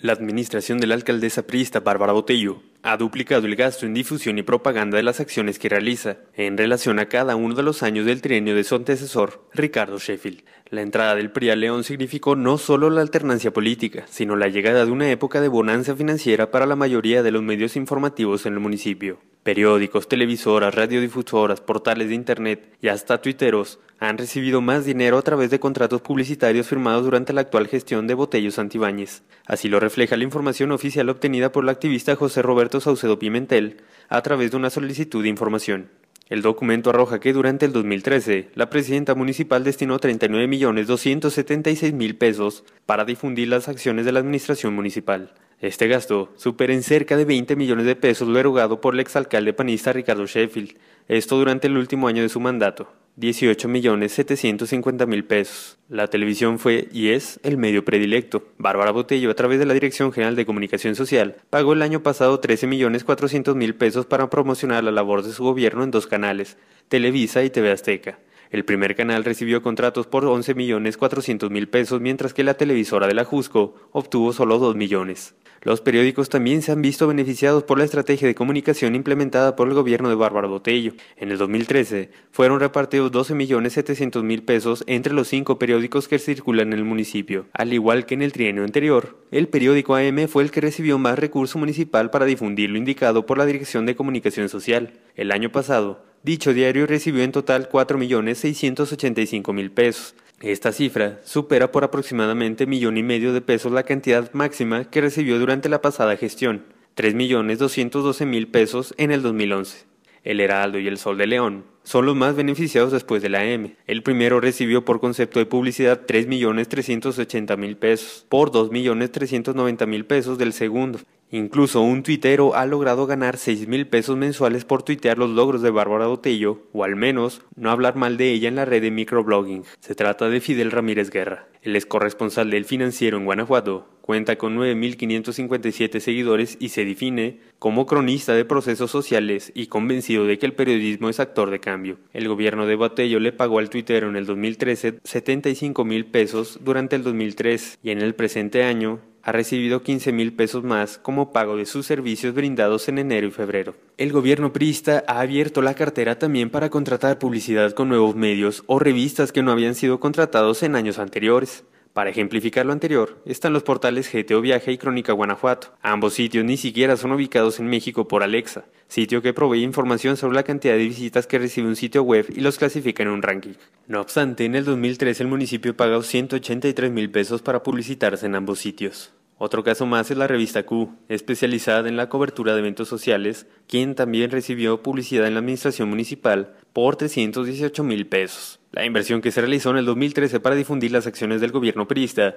La administración de la alcaldesa priista Bárbara Botello ha duplicado el gasto en difusión y propaganda de las acciones que realiza en relación a cada uno de los años del trienio de su antecesor, Ricardo Sheffield. La entrada del PRI a León significó no solo la alternancia política, sino la llegada de una época de bonanza financiera para la mayoría de los medios informativos en el municipio. Periódicos, televisoras, radiodifusoras, portales de Internet y hasta tuiteros han recibido más dinero a través de contratos publicitarios firmados durante la actual gestión de botellos antibáñez, Así lo refleja la información oficial obtenida por el activista José Roberto Saucedo Pimentel a través de una solicitud de información. El documento arroja que durante el 2013, la presidenta municipal destinó 39.276.000 pesos para difundir las acciones de la administración municipal. Este gasto supera en cerca de 20 millones de pesos lo erogado por el exalcalde panista Ricardo Sheffield, esto durante el último año de su mandato. 18.750.000 pesos. La televisión fue y es el medio predilecto. Bárbara Botello, a través de la Dirección General de Comunicación Social, pagó el año pasado 13.400.000 pesos para promocionar la labor de su gobierno en dos canales, Televisa y TV Azteca. El primer canal recibió contratos por 11.400.000 pesos, mientras que la televisora de la Jusco obtuvo solo 2 millones. Los periódicos también se han visto beneficiados por la estrategia de comunicación implementada por el gobierno de Bárbara Botello. En el 2013 fueron repartidos 12.700.000 pesos entre los cinco periódicos que circulan en el municipio. Al igual que en el trienio anterior, el periódico AM fue el que recibió más recurso municipal para difundir lo indicado por la Dirección de Comunicación Social. El año pasado, Dicho diario recibió en total 4.685.000 pesos. Esta cifra supera por aproximadamente millón y medio de pesos la cantidad máxima que recibió durante la pasada gestión, 3.212.000 pesos en el 2011. El Heraldo y el Sol de León son los más beneficiados después de la M. El primero recibió por concepto de publicidad 3.380.000 pesos, por 2.390.000 pesos del segundo Incluso un tuitero ha logrado ganar 6 mil pesos mensuales por tuitear los logros de Bárbara Botello, o al menos no hablar mal de ella en la red de microblogging. Se trata de Fidel Ramírez Guerra. El ex corresponsal del financiero en Guanajuato cuenta con 9.557 seguidores y se define como cronista de procesos sociales y convencido de que el periodismo es actor de cambio. El gobierno de Botello le pagó al tuitero en el 2013 75 mil pesos durante el 2003 y en el presente año ha recibido 15 mil pesos más como pago de sus servicios brindados en enero y febrero. El gobierno priista ha abierto la cartera también para contratar publicidad con nuevos medios o revistas que no habían sido contratados en años anteriores. Para ejemplificar lo anterior, están los portales GTO Viaje y Crónica Guanajuato. Ambos sitios ni siquiera son ubicados en México por Alexa, sitio que provee información sobre la cantidad de visitas que recibe un sitio web y los clasifica en un ranking. No obstante, en el 2003 el municipio pagó 183 mil pesos para publicitarse en ambos sitios. Otro caso más es la revista Q, especializada en la cobertura de eventos sociales, quien también recibió publicidad en la administración municipal por 318 mil pesos. La inversión que se realizó en el 2013 para difundir las acciones del gobierno perista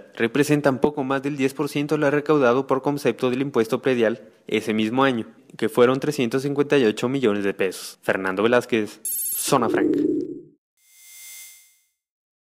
un poco más del 10% de lo recaudado por concepto del impuesto predial ese mismo año, que fueron 358 millones de pesos. Fernando Velázquez, Zona Franca.